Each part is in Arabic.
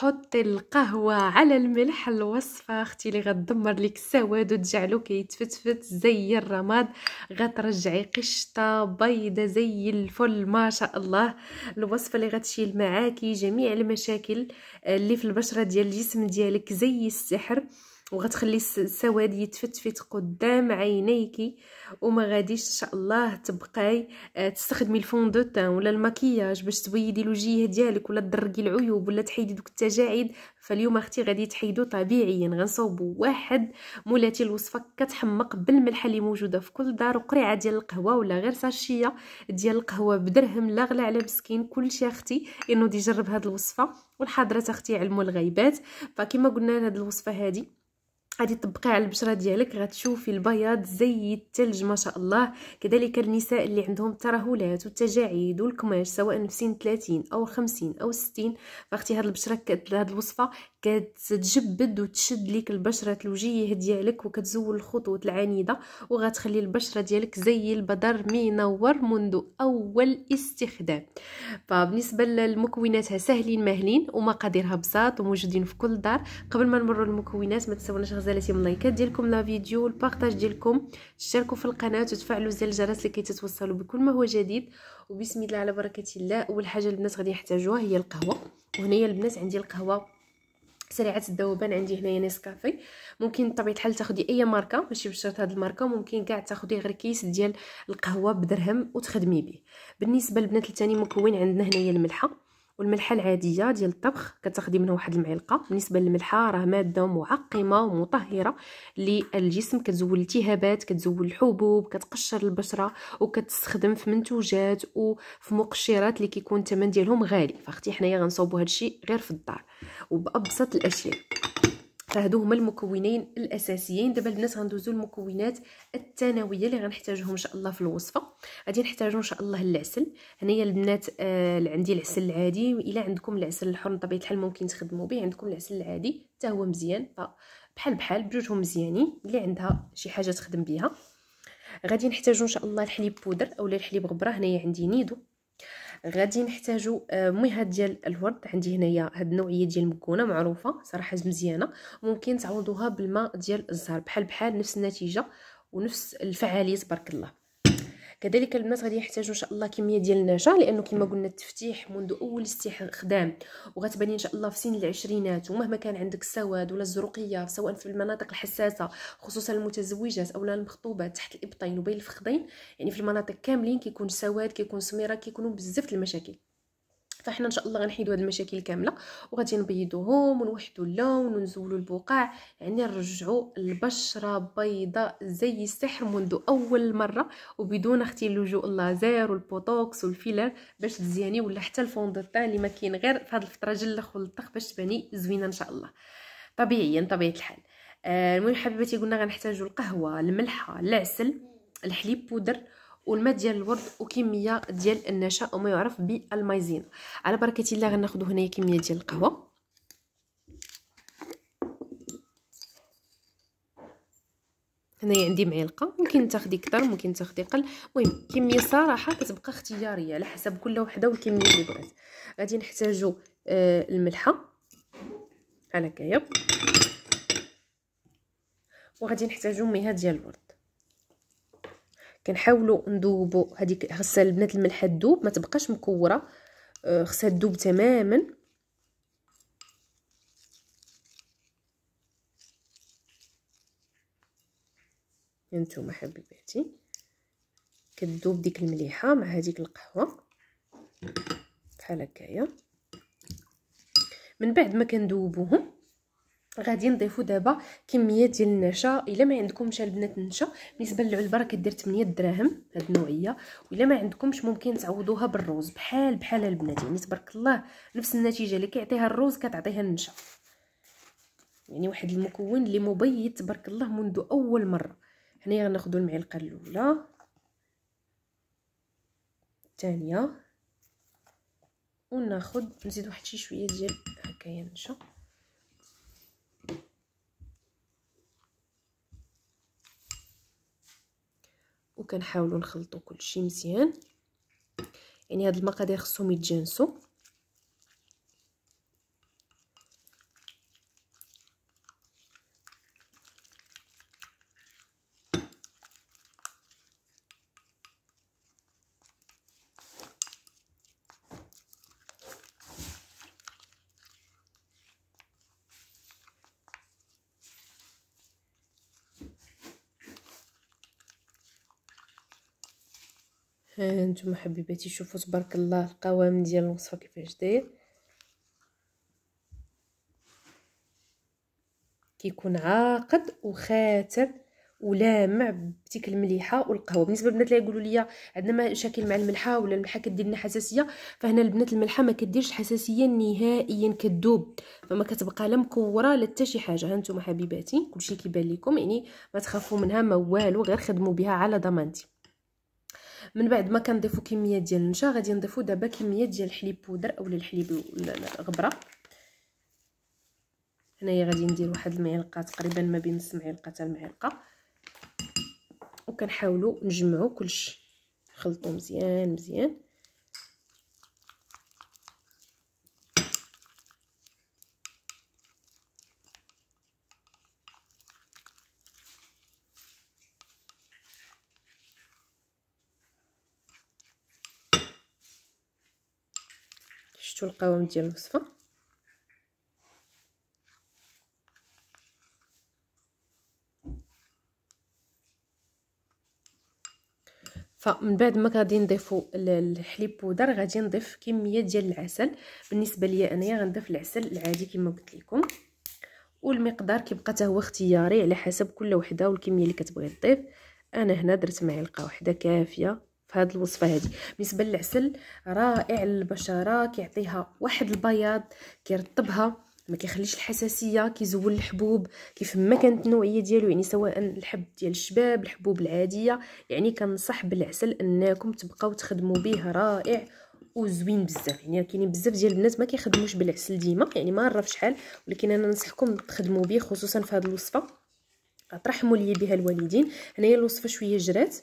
حطي القهوه على الملح الوصفه اختي اللي غتدمر لك السواد وتجعلو كيتفتفت زي الرماد غترجعي قشطه بيضه زي الفل ما شاء الله الوصفه اللي غتشيل معاكي جميع المشاكل آه، اللي في البشره ديال الجسم ديالك زي السحر وغتخلي السواد يتفتفت قدام عينيك وما غاديش ان شاء الله تبقاي آه، تستخدمي الفون دو تان ولا المكياج باش تبيضي الوجيه ديالك ولا تدرقي العيوب ولا تحيدي دوك التجاعيد فاليوم اختي غادي تحيدو طبيعيا غنصوبو واحد مولاتي الوصفه كتحمق بالملحه اللي موجوده في كل دار وقريعه ديال القهوه ولا غير ساشيه ديال القهوه بدرهم لا غلا على مسكين كلشي اختي انه يجرب هاد الوصفه والحاضرات اختي علموا الغيبات فكما قلنا هذه الوصفه هادي غادي تطبقيه على البشره ديالك غتشوفي البياض زي الثلج ما شاء الله كذلك النساء اللي عندهم الترهلات والتجاعيد والكماش سواء في سن 30 او 50 او 60 فاختي هاد البشره هاد الوصفه كتجبد وتشد ليك البشره الوجيه ديالك وكتزول الخطوط العنيده وغتخلي البشره ديالك زي البدر منور منذ اول استخدام فبالنسبه لمكوناتها ساهلين ماهلين ومقاديرها بساط وموجودين في كل دار قبل ما نمروا للمكونات ما تنساوناش غزالاتي من لايكات ديالكم لا فيديو البارطاج ديالكم تشتركوا في القناه وتفعلوا زر الجرس لكي تتوصلوا بكل ما هو جديد وبسم الله على بركه الله اول حاجه البنات غادي يحتاجوها هي القهوه وهنايا البنات عندي القهوه سريعه الذوبان عندي هنايا نيسكافي ممكن بطبيعه الحال تاخدي اي ماركه ماشي بشرط هاد الماركه ممكن كاع تاخدي غير كيس ديال القهوه بدرهم وتخدمي به بالنسبه للبنات الثاني مكون عندنا هنايا الملحه والملحه العاديه ديال الطبخ كتاخدي منها واحد المعلقه بالنسبه للملحه راه ماده معقمه ومطهره للجسم كتزول التهابات كتزول الحبوب كتقشر البشره وكتستخدم في منتوجات وفي مقشرات اللي كيكون الثمن ديالهم غالي فاختي حنايا هذا الشيء غير في الدار وبابسط الاشياء فهادو هما المكونين الاساسيين دابا البنات غندوزو المكونات الثانويه اللي غنحتاجهم ان شاء الله في الوصفه غادي نحتاجو ان شاء الله العسل هنايا البنات آه عندي العسل العادي الا عندكم العسل الحر بطبيعه الحال ممكن تخدموا به عندكم العسل العادي حتى هو مزيان فبحال بحال بجوجهم مزيانين اللي عندها شي حاجه تخدم بها غادي نحتاجو ان شاء الله الحليب بودر اولا الحليب غبره هنايا عندي نيدو غادي نحتاجو آه، مهاد ديال الورد عندي هنايا هاد النوعيه ديال المكونه معروفه صراحه مزيانه ممكن تعوضوها بالماء ديال الزهر بحال بحال نفس النتيجه ونفس الفعاليه تبارك الله كذلك البنات غادي يحتاجوا ان شاء الله كميه ديال النشا لانه كما قلنا التفتيح منذ اول استخدام وغتبان ان شاء الله في سن العشرينات ومهما كان عندك السواد ولا الزروقيه سواء في المناطق الحساسه خصوصا المتزوجات اولا المخطوبات تحت الابطين وبين الفخذين يعني في المناطق كاملين كيكون سواد كيكون سميره كيكونوا بزاف المشاكل فاحنا ان شاء الله غنحيدو هاد المشاكل كامله وغادي نبيضوهم ونوحدوا اللون ونزولوا البقاع يعني نرجعوا البشره بيضاء زي السحر منذ اول مره وبدون اختي لجوء اللازير والبوتوكس والفيلر باش تزياني ولا حتى الفوندوتان اللي ما كاين غير في هاد الفتره جلخ والطخ باش تباني زوينه ان شاء الله طبيعيا طبيعه الحال آه، المهم حبيباتي قلنا غنحتاجو القهوه الملحه العسل الحليب بودر والماء ديال الورد وكميه ديال النشا وما يعرف بالمايزين على بركه الله غناخذ هنايا كميه ديال القهوه هنايا عندي معلقه ممكن تاخدي كتر ممكن تاخدي قل المهم كميه صراحه كتبقى اختياريه على حسب كل وحده والكميه اللي بغات غادي نحتاجو آه الملحه على كايب وغادي نحتاجو ميه ديال الورد كنحاولوا نذوبوا هذيك خاصها البنات الملحه تذوب ما تبقاش مكوره آه، خاصها تذوب تماما انتم حبيباتي كتذوب ديك المليحه مع هذيك القهوه بحال هكايا من بعد ما كندوبوهم غادي نضيفو دابا كمية ديال النشا الا ما عندكمش البنات النشا بالنسبه للعلبه راه كدير 8 دراهم هاد النوعيه والا ما عندكمش ممكن تعوضوها بالروز بحال بحال البنات يعني تبارك الله نفس النتيجه اللي كيعطيها الروز كتعطيها النشا يعني واحد المكون اللي مبيض تبارك الله منذ اول مره هنايا غناخذوا المعلقه الاولى الثانيه وناخذ نزيد واحد شي شويه ديال هكايا النشا وكنحاولوا نخلطوا كلشي مزيان يعني هاد المقادير خصهم يتجانسوا هانتوما حبيباتي شوفوا تبارك الله القوام ديال الوصفه كيفاش داير كيكون عاقد وخاتر ولامع بديك المليحه والقهوه بالنسبه للبنات اللي يقولوا لي عندنا مشاكل مع الملحه ولا الملحه كدير لنا حساسيه فهنا البنات الملحه ما كديرش حساسيه نهائيا كدوب فما كتبقى لا مكوره لا حتى شي حاجه هانتوما حبيباتي كلشي كيبان لكم يعني ما تخافوا منها ما والو غير خدموا بها على ضمانتي من بعد ما كنضيفو كميه ديال النشا غادي نضيفو دابا كميه ديال الحليب بودر اولا الحليب الغبره هنايا غادي ندير واحد المعلقه تقريبا ما بين نص معلقه حتى المعلقه وكنحاولوا نجمعوا كلشي نخلطوا مزيان مزيان شفتوا القوام ديال الوصفه فمن بعد ما غادي نضيفوا الحليب بودر غادي نضيف كميه ديال العسل بالنسبه ليا انايا غنضيف العسل العادي كما قلت لكم والمقدار كيبقى حتى هو اختياري على حسب كل وحده والكميه اللي كتبغي تضيف انا هنا درت معلقه وحده كافيه في هذه الوصفه هذه بالنسبه للعسل رائع للبشره كيعطيها واحد البياض كيرطبها ما كيخليش الحساسيه كيزول الحبوب كيف ما كانت النوعيه ديالو يعني سواء الحب ديال الشباب الحبوب العاديه يعني كنصح بالعسل انكم تبقاو تخدموا به رائع وزوين بزاف يعني كاينين بزاف ديال البنات ما كيخدموش بالعسل ديما يعني ما عرف شحال ولكن انا ننصحكم تخدموا به خصوصا في هذه الوصفه طرحموا لي بها الوالدين هنايا الوصفه شويه جرات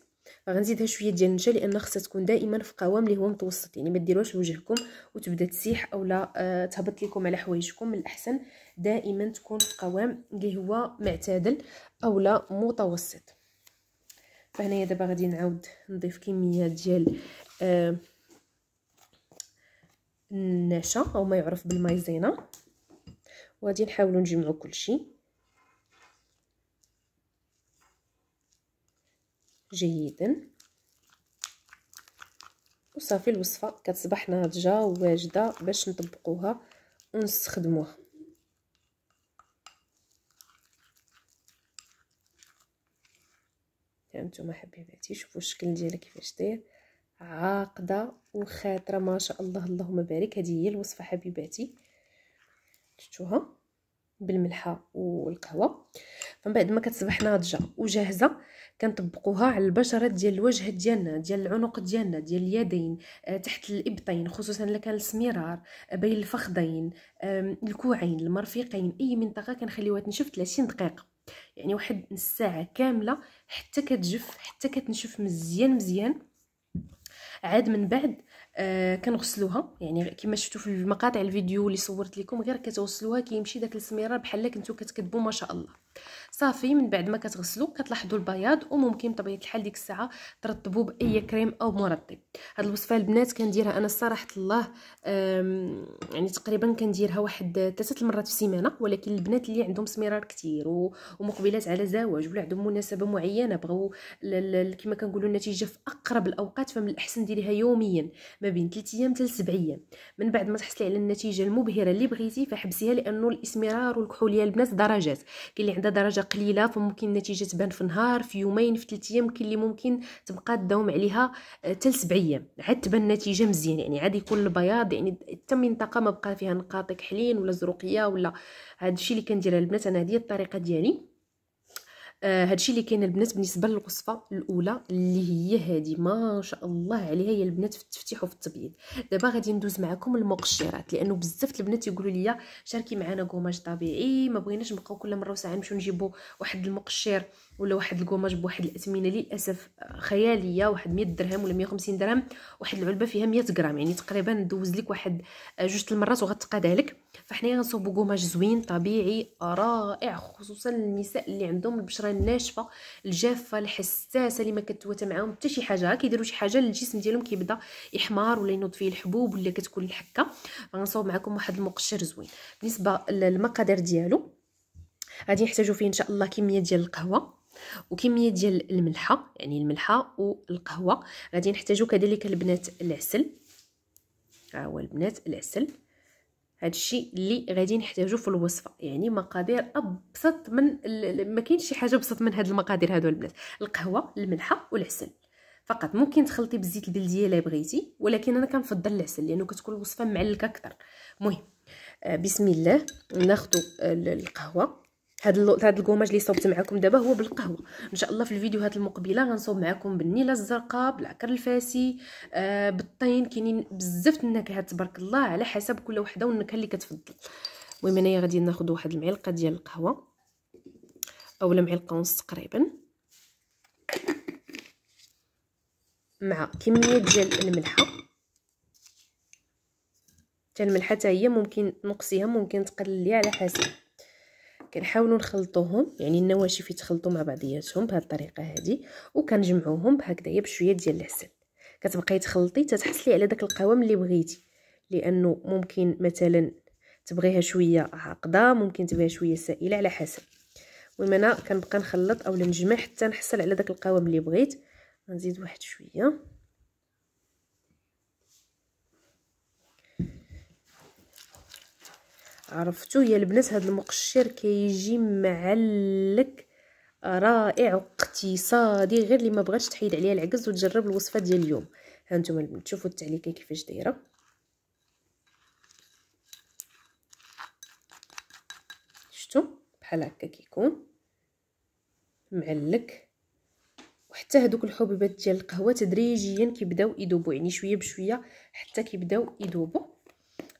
غنزيدها شويه ديال النشا لان خصها تكون دائما في قوام اللي هو متوسط يعني ما ديروهاش وجهكم وتبدا تسيح اولا آه تهبط لكم على حوايجكم من الاحسن دائما تكون في قوام اللي هو معتدل اولا متوسط فهنايا دابا غادي نعاود نضيف كميه ديال آه النشا او ما يعرف بالمايزينا وغادي نحاولوا نجمعوا كلشي جيدا وصافي الوصفه كتصبح ناضجه وواجده باش نطبقوها ونستخدموها هانتوما حبيباتي شوفوا الشكل ديالها كيفاش داير عاقده وخاطره ما شاء الله اللهم بارك هذه هي الوصفه حبيباتي شفتوها بالملحه والقهوه فمن بعد ما كتصبح ناضجه وجاهزه كنطبقوها على البشره ديال الوجه ديالنا ديال العنق ديالنا ديال اليدين آه، تحت الابطين خصوصا الا كان السمرار آه، بين الفخذين الكوعين المرفقين اي منطقه كنخليوها تنشف 30 دقيقه يعني واحد نص ساعه كامله حتى كتجف حتى كتنشف مزيان مزيان عاد من بعد آه كنغسلوها يعني كما شفتوا في المقاطع الفيديو اللي صورت لكم غير كتغسلوها كيمشي داك السميرار بحال كنتو كتكذبوا ما شاء الله صافي من بعد ما كتغسلو كتلاحظوا البياض وممكن بطبيعه الحال ديك الساعه ترطبو باي كريم او مرطب هاد الوصفه البنات كنديرها انا صراحه الله يعني تقريبا كنديرها واحد ثلاثه المرات في السيمانه ولكن البنات اللي عندهم سمرار كثير ومقبلات على زواج ولا عندهم مناسبه معينه بغاو كما كنقولوا النتيجه في اقرب الاوقات فمن الاحسن ديريها يوميا ما بين 3 ايام حتى 7 ايام من بعد ما تحصلي على النتيجه المبهره اللي بغيتي فحبسيها لانه الاسمرار والكحوليه البنات درجات كاين اللي عندها درجه قليله فممكن النتيجه تبان في نهار في يومين في ثلاث ايام كاين اللي ممكن تبقى تداوم عليها حتى آه، سبع ايام عاد تبان النتيجه مزيان يعني عاد يكون البياض يعني حتى منطقه ما بقى فيها نقاط كحلين ولا زروقيه ولا هذا الشيء اللي كنديرها البنات انا هذه الطريقه ديالي آه هادشي اللي كاين البنات بالنسبه للوصفه الاولى اللي هي هذه ما شاء الله عليها هي البنات في التفتيح وفي التبييض دابا غادي ندوز معكم المقشرات لانه بزاف البنات يقولوا لي شاركي معنا قماش طبيعي ما بغيناش نبقاو كل مره وساعه نمشيو نجيبوا واحد المقشر ولا واحد القماش بواحد الاثمنه للاسف خياليه واحد 100 درهم ولا 150 درهم واحد العلبه فيها 100 غرام يعني تقريبا ندوز لك واحد آه، جوج المرات وغتقاد لك فحنايا غنصوبوا قماش زوين طبيعي رائع خصوصا النساء اللي عندهم البشره الحشره الناشفه الجافه الحساسه اللي ما كتوات معاهم حتى شي حاجه كيديروا شي حاجه الجسم ديالهم كيبدا يحمر ولا ينوض فيه الحبوب ولا كتكون الحكه غنصاوب معكم واحد المقشر زوين بالنسبه للمقادير ديالو غادي نحتاجوا فيه ان شاء الله كميه ديال القهوه وكميه ديال الملحه يعني الملحه والقهوه غادي نحتاجو كذلك البنات العسل ها هو البنات العسل هذا الشيء اللي غادي نحتاجو في الوصفه يعني مقادير ابسط من ما كاينش شي حاجه ابسط من هاد المقادير هادو البنات القهوه الملحه والعسل فقط ممكن تخلطي بالزيت البلديه الا بغيتي ولكن انا كنفضل العسل لانه كتكون الوصفه معلكه اكثر المهم آه، بسم الله ناخذ القهوه هاد هاد الكوماج اللي صوبت معكم دابا هو بالقهوه ان شاء الله في الفيديوهات المقبله غنصوب معكم بالنيله الزرقاء بالعكر الفاسي آه بالطين كاينين بزاف النكهات تبارك الله على حسب كل وحده والنكهه اللي كتفضل المهم انايا غادي ناخذ واحد المعلقه ديال القهوه اولا معلقه ونص تقريبا مع كميه ديال الملحه حتى الملحه حتى هي ممكن نقصيها ممكن تقلليها على حسب كنحاولوا نخلطوهم يعني النواشف يتخلطوا مع بعضياتهم بهذه الطريقه هذه وكنجمعوهم بهكذايا بشويه ديال العسل كتبقاي تخلطي تتحصلي على داك القوام اللي بغيتي لانه ممكن مثلا تبغيها شويه عاقده ممكن تبغيها شويه سائله على حسب المهم انا كنبقى نخلط اولا نجمع حتى نحصل على داك القوام اللي بغيت نزيد واحد شويه عرفتو يا البنات هاد المقشر كيجي معلك رائع اقتصادي غير اللي ما بغاتش تحيد عليها العكز وتجرب الوصفه ديال اليوم ها نتوما البنات تشوفوا التعليقه كيفاش دايره شفتوا بحال هكا كيكون معلك وحتى هذوك الحبوبات ديال القهوه تدريجيا كيبداو يذوبوا يعني شويه بشويه حتى كيبداو يذوبوا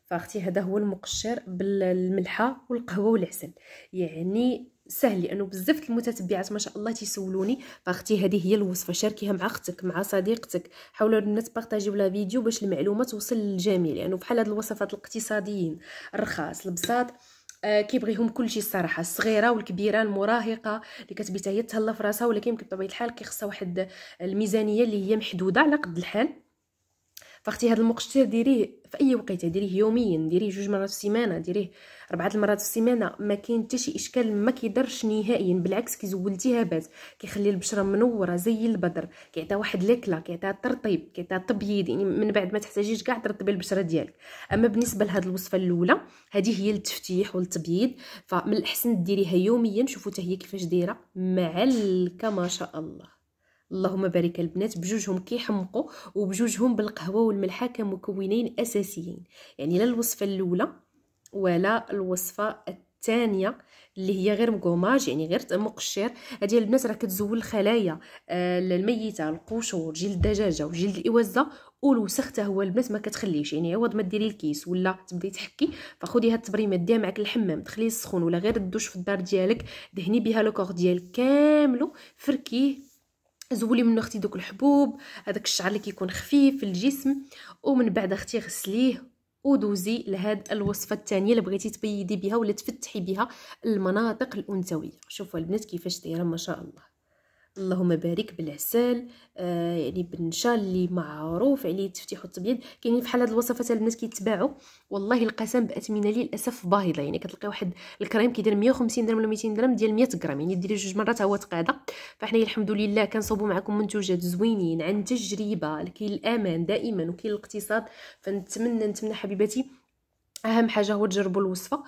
فاختي هذا هو المقشر بالملحه والقهوه والعسل يعني سهل لانه بزاف المتتبعات ما شاء الله تيسولوني فاختي هذه هي الوصفه شاركيها مع اختك مع صديقتك حاولوا الناس بارطاجيو لا فيديو باش المعلومه توصل للجميع لانه يعني بحال هاد الوصفات الاقتصاديين الرخاص البساط آه كيبغيهم كلشي الصراحه الصغيره والكبيره المراهقه اللي كتبي حتى هي تهلا في راسها ولكن بطبيعه الحال كيخصها واحد الميزانيه اللي هي محدوده على قد الحال فاختي هذا المقشر ديريه في اي وقيته ديريه يوميا ديريه جوج مرات في السيمانه ديريه اربعه المرات في السيمانه ما كاين حتى شي اشكال ما كيضرش نهائيا بالعكس كيزول التهابات كيخلي البشره منوره زي البدر كيعطيها واحد ليكلا كيعطيها ترطيب كيعطيها تبييض يعني من بعد ما تحتاجيش كاع ترطبي البشره ديالك اما بالنسبه لهاد الوصفه الاولى هذه هي للتفتيح والتبييض فمن الاحسن ديريها يوميا شوفوا حتى هي كيفاش دايره معلكه ما شاء الله اللهم بارك البنات بجوجهم كيحمقوا وبجوجهم بالقهوه والملحه كمكونين اساسيين يعني لا الوصفه الاولى ولا الوصفه الثانيه اللي هي غير مقوماج يعني غير مقشر هذه البنات راه كتزول الخلايا الميته آه، القشور جلد الدجاجه وجلد الاوزه والوسخ حتى هو البنات ما كتخليش يعني عوض ما ديري الكيس ولا تبداي تحكي فخدي هاد التبريمات ديها معك الحمام دخليه السخون ولا غير الدوش في الدار ديالك دهني بها لو ديالك كاملو فركيه زولي منو اختي دوك الحبوب هذاك الشعر اللي كيكون خفيف في الجسم ومن بعد اختي غسليه ودوزي لهاد الوصفه الثانيه اللي بغيتي تبيدي بها ولا تفتحي بها المناطق الانثويه شوفوا البنات كيفاش دايره ما شاء الله اللهم بارك بالعسل آه يعني بالنشا اللي معروف عليه يعني التفتيح والتبييض كاينين فحال هاد الوصفات اللي الناس كيتباعوا والله القسم باثمنه للاسف باهظه يعني كتلقى واحد الكريم كيدير 150 درهم ولا 200 درهم ديال 100 غرام يعني ديري جوج مرات هو تقاده فاحنا الحمد لله كنصوبوا معكم منتوجات زوينين عن تجربه كاين الامان دائما وكاين الاقتصاد فنتمنى نتمنى حبيباتي اهم حاجه هو تجربوا الوصفه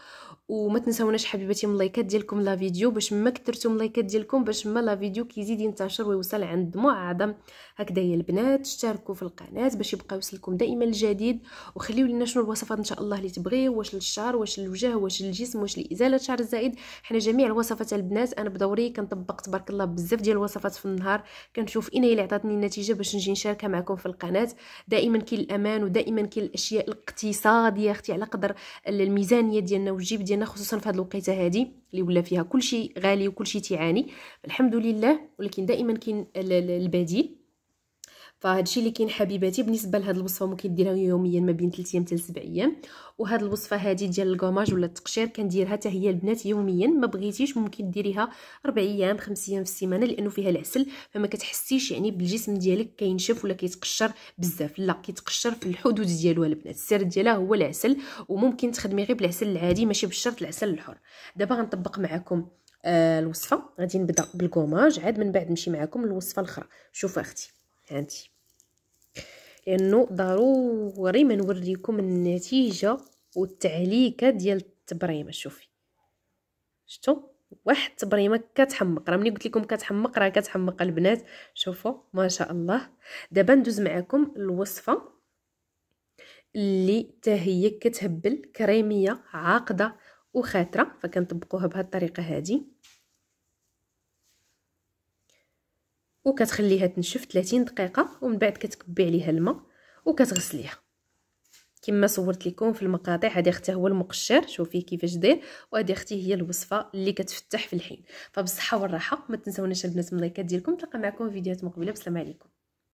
وما تنساوناش حبيباتي من لايكات ديالكم لا فيديو باش ما كثرتوا من لايكات ديالكم باش ما لا فيديو كيزيد ينتشر ويوصل عند معظم هكذا يا البنات اشتركوا في القناه باش يبقى يوصلكم دائما الجديد وخليو لنا شنو الوصفات ان شاء الله اللي تبغيو واش للشعر واش للوجه واش للجسم واش لازاله الشعر الزائد حنا جميع الوصفات البنات انا بدوري كنطبق تبارك الله بزاف ديال الوصفات في النهار كنشوف انا اللي عطاتني النتيجه باش نجي نشاركها معكم في القناه دائما كاين الامان ودائما كاين الاشياء الاقتصاديه اختي على قدر الميزانيه ديالنا والجيب ديالنا ديالنا خصوصا في هذه الوقيته هذه اللي ولا فيها كلشي غالي وكلشي تيعاني الحمد لله ولكن دائما كاين البديل فهادشي اللي كاين حبيباتي بالنسبه لهاد الوصفه ممكن ديرها يوميا ما بين 3 ايام حتى 7 ايام وهاد الوصفه هادي ديال الكوماج ولا التقشير كنديرها حتى هي البنات يوميا ما بغيتيش ممكن ديريها 4 ايام 5 ايام في السيمانه لانه فيها العسل فما كتحسيش يعني بالجسم ديالك كينشف ولا كيتقشر بزاف لا كيتقشر في الحدود ديالو البنات السر ديالها هو العسل وممكن تخدمي غير بالعسل العادي ماشي بالشرط العسل الحر دابا غنطبق معكم آه الوصفه غادي نبدا بالكوماج عاد من بعد نمشي معكم الوصفه الاخرى شوفوا اختي هانتي لانه ضروري ما نوريكم النتيجه والتعليكه ديال التبريمه شوفي شفتوا واحد التبريمه كتحمق راه ملي قلت لكم كتحمق راه كتحمق البنات شوفوا ما شاء الله دابا ندوز معكم الوصفه اللي حتى هي كتهبل كريميه عاقده وخاتره فكنطبقوها بهذه الطريقه هذه وكتخليها تنشف 30 دقيقه ومن بعد كتكبي عليها الماء وكتغسليها كما صورت لكم في المقاطع هذا اختي هو المقشر شوفي كيفاش داير وهذه اختي هي الوصفه اللي كتفتح في الحين فبالصحه والراحه ما تنساوناش البنات من لايكات ديالكم نتلاقى معكم فيديوهات مقبله بسلام عليكم